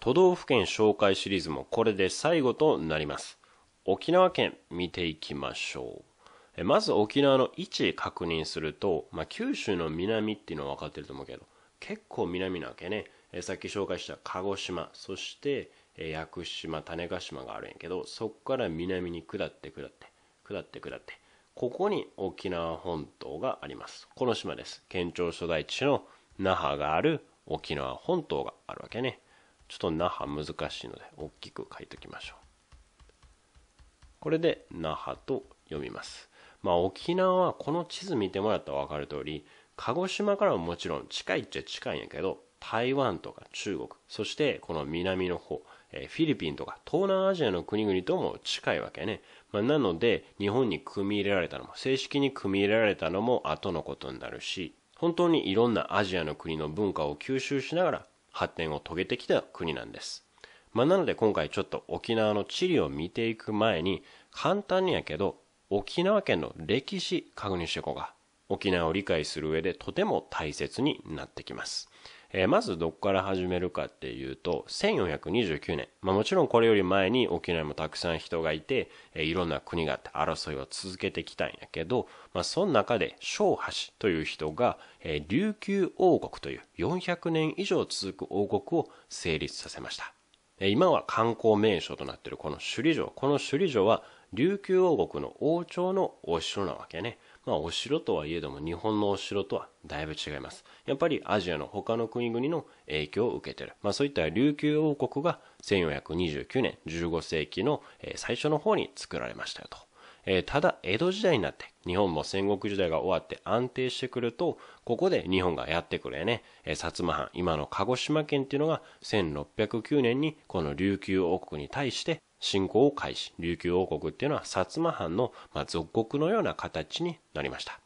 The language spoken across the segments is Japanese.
都道府県紹介シリーズもこれで最後となります。沖縄県見ていきましょう。まず沖縄の位置確認すると、まあ、九州の南っていうのは分かってると思うけど、結構南なわけね。さっき紹介した鹿児島、そして屋久島、種子島があるんやけど、そこから南に下って下って、下って下って、ここに沖縄本島があります。この島です。県庁所在地の那覇がある沖縄本島があるわけね。ちょっと那覇難しいので大きく書いときましょうこれで那覇と読みますまあ沖縄はこの地図見てもらったら分かる通り鹿児島からももちろん近いっちゃ近いんやけど台湾とか中国そしてこの南の方えフィリピンとか東南アジアの国々とも近いわけね。まあ、なので、日本に組み入れられたのも、正式に組み入れられたのも後のことになるし、本当にいろんなアジアの国の文化を吸収しながら、発展を遂げてきた国なんです。まあ、なので今回ちょっと沖縄の地理を見ていく前に、簡単にやけど、沖縄県の歴史確認していこうが沖縄を理解する上でとても大切になってきます。えー、まずどこから始めるかっていうと、1429年、まあ、もちろんこれより前に沖縄にもたくさん人がいて、えー、いろんな国があって争いを続けてきたんやけど、まあ、その中で小橋という人が、えー、琉球王国という400年以上続く王国を成立させました。今は観光名所となっているこの首里城。この首里城は琉球王国の王朝のお城なわけね。まあ、お城とはいえども日本のお城とはだいぶ違います。やっぱりアジアの他の国々の影響を受けてる。まあ、そういった琉球王国が1429年15世紀の最初の方に作られましたよと。えただ江戸時代になって日本も戦国時代が終わって安定してくるとここで日本がやってくるやね、え薩摩藩今の鹿児島県っていうのが1609年にこの琉球王国に対して侵攻を開始。琉球王国っていうのは薩摩藩の、まあ、属国のような形になりました。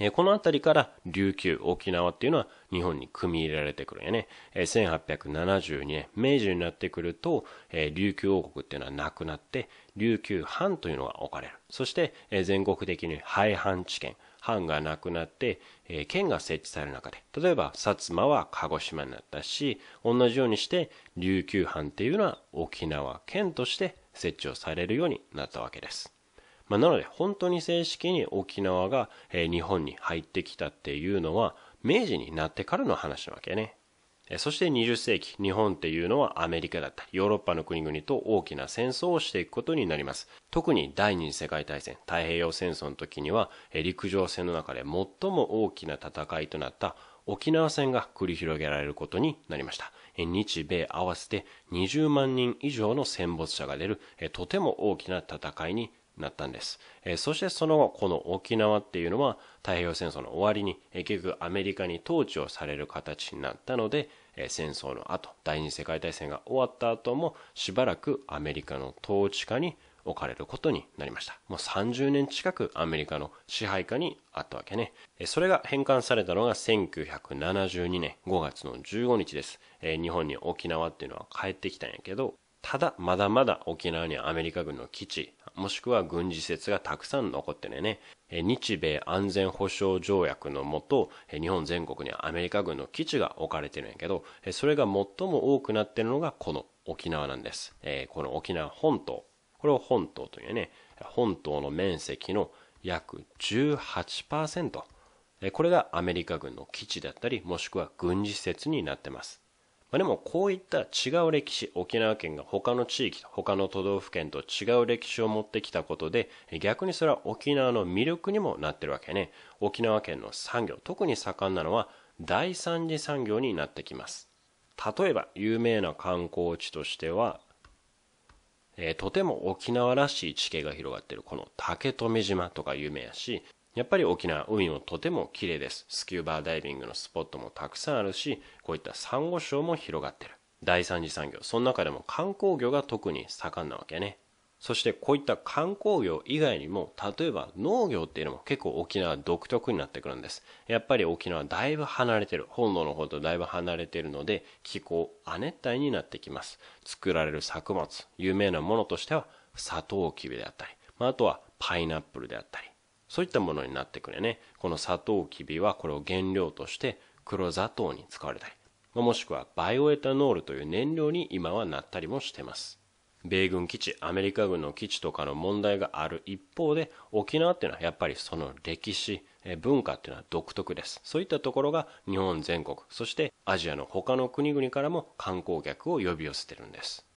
えこの辺りから琉球、沖縄っていうのは日本に組み入れられてくるんやね。え1872年、明治になってくると、え琉球王国っていうのはなくなって、琉球藩というのが置かれる。そして、え全国的に廃藩置県。藩がなくなって、え県が設置される中で、例えば薩摩は鹿児島になったし、同じようにして琉球藩っていうのは沖縄県として設置をされるようになったわけです。まあ、なので本当に正式に沖縄が、日本に入ってきたっていうのは明治になってからの話なわけね。そして20世紀、日本っていうのはアメリカだったり、ヨーロッパの国々と大きな戦争をしていくことになります。特に第二次世界大戦、太平洋戦争の時には、陸上戦の中で最も大きな戦いとなった沖縄戦が繰り広げられることになりました。日米合わせて20万人以上の戦没者が出る、とても大きな戦いになったんです、えそしてその後この沖縄っていうのは太平洋戦争の終わりに、え結局アメリカに統治をされる形になったので、え戦争の後第二次世界大戦が終わった後もしばらくアメリカの統治下に置かれることになりました。もう30年近くアメリカの支配下にあったわけね。それが返還されたのが1972年5月の15日です。日本に沖縄っていうのは帰ってきたんやけど、ただ、まだまだ沖縄にはアメリカ軍の基地、もしくは軍事施設がたくさん残ってね、日米安全保障条約のもと、日本全国にはアメリカ軍の基地が置かれてるんやけど、それが最も多くなってるのがこの沖縄なんです。この沖縄本島。これを本島というね、本島の面積の約18%。これがアメリカ軍の基地だったり、もしくは軍事施設になってます。まあ、でもこういった違う歴史、沖縄県が他の地域、他の都道府県と違う歴史を持ってきたことで、逆にそれは沖縄の魅力にもなってるわけね。沖縄県の産業、特に盛んなのは第三次産業になってきます。例えば、有名な観光地としては、えー、とても沖縄らしい地形が広がってるこの竹富島とか有名やし、やっぱり沖縄海もとても綺麗ですスキューバーダイビングのスポットもたくさんあるしこういったサンゴ礁も広がってる第三次産業その中でも観光業が特に盛んなわけねそしてこういった観光業以外にも例えば農業っていうのも結構沖縄独特になってくるんですやっぱり沖縄だいぶ離れてる本土の方とだいぶ離れてるので気候亜熱帯になってきます作られる作物有名なものとしてはサトウキビであったり、まあ、あとはパイナップルであったりそういったものになってくるね。このサトウキビはこれを原料として黒砂糖に使われたり、もしくはバイオエタノールという燃料に今はなったりもしてます。米軍基地、アメリカ軍の基地とかの問題がある一方で、沖縄っていうのはやっぱりその歴史、文化っていうのは独特です。そういったところが日本全国、そしてアジアの他の国々からも観光客を呼び寄せてるんです。